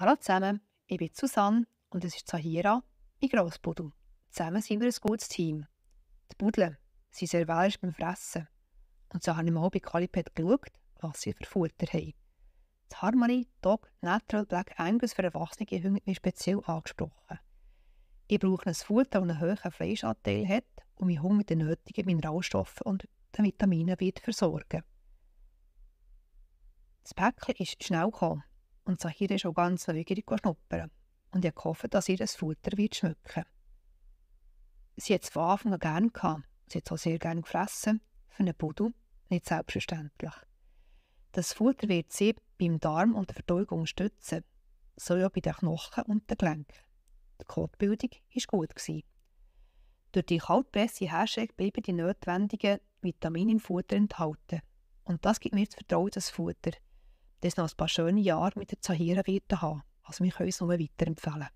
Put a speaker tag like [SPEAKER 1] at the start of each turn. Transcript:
[SPEAKER 1] Hallo zusammen, ich bin Susanne und es ist Zahira in Grossbudel. Zusammen sind wir ein gutes Team. Die Budle sind sehr wählerisch beim Fressen. Und so habe ich mal bei Calipet geschaut, was sie für Futter haben. Die Harmony Dog Natural Black Angus für Erwachsene haben mich speziell angesprochen. Ich brauche ein Futter, das einen hohen Fleischanteil hat und mich mit den nötigen Mineralstoffen und den Vitaminen wird versorgen. Das Päckchen ist schnell gekommen und Sahira schon ganz neugierig schnuppern und ich hoffe, dass ihr das Futter wird schmücken Sie hat es von Anfang an gern gehabt. Sie hat es auch sehr gerne gefressen. Für einen Budu nicht selbstverständlich. Das Futter wird sie beim Darm und der Verdauung unterstützen, so auch bei den Knochen und den Gelenken. Die Kotbildung war gut. Durch die kaltpresse Herstellung bleiben die notwendigen Vitamine im Futter enthalten. Und das gibt mir das Vertrauen, das Futter das noch ein paar schöne Jahre mit der Zahira werden haben. Also wir können es nur weiterempfehlen.